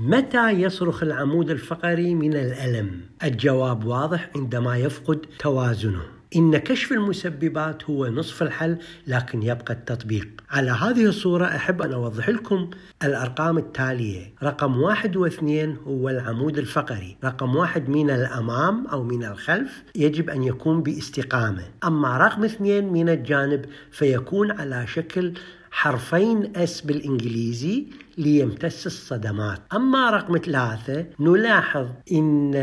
متى يصرخ العمود الفقري من الألم؟ الجواب واضح عندما يفقد توازنه إن كشف المسببات هو نصف الحل لكن يبقى التطبيق على هذه الصورة أحب أن أوضح لكم الأرقام التالية رقم واحد واثنين هو العمود الفقري رقم واحد من الأمام أو من الخلف يجب أن يكون باستقامة أما رقم اثنين من الجانب فيكون على شكل حرفين اس بالانجليزي ليمتص الصدمات اما رقم ثلاثه نلاحظ ان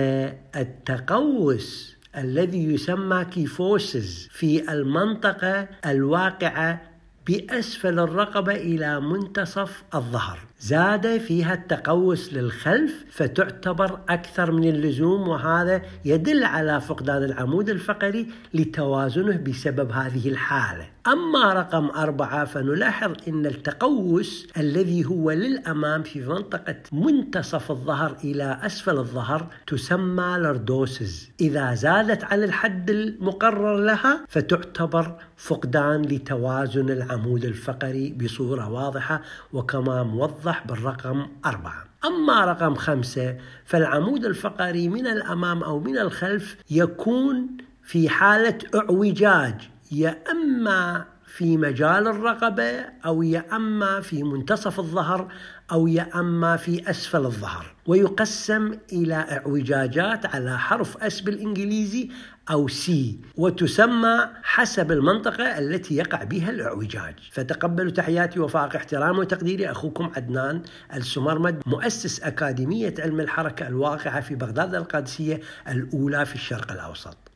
التقوس الذي يسمى كيفوسز في المنطقة الواقعة بأسفل الرقبة إلى منتصف الظهر زاد فيها التقوس للخلف فتعتبر أكثر من اللزوم وهذا يدل على فقدان العمود الفقري لتوازنه بسبب هذه الحالة أما رقم أربعة فنلاحظ أن التقوس الذي هو للأمام في منطقة منتصف الظهر إلى أسفل الظهر تسمى لردوسز إذا زادت عن الحد المقرر لها فتعتبر فقدان لتوازن العمود العمود الفقري بصورة واضحة وكما موضح بالرقم أربعة أما رقم خمسة فالعمود الفقري من الأمام أو من الخلف يكون في حالة اعوجاج يا إما في مجال الرقبة أو يا أما في منتصف الظهر أو يا أما في أسفل الظهر ويقسم إلى اعوجاجات على حرف أس بالإنجليزي أو سي وتسمى حسب المنطقة التي يقع بها الاعوجاج فتقبلوا تحياتي وفاق احترامي وتقديري أخوكم عدنان السمرمد مؤسس أكاديمية علم الحركة الواقعة في بغداد القادسية الأولى في الشرق الأوسط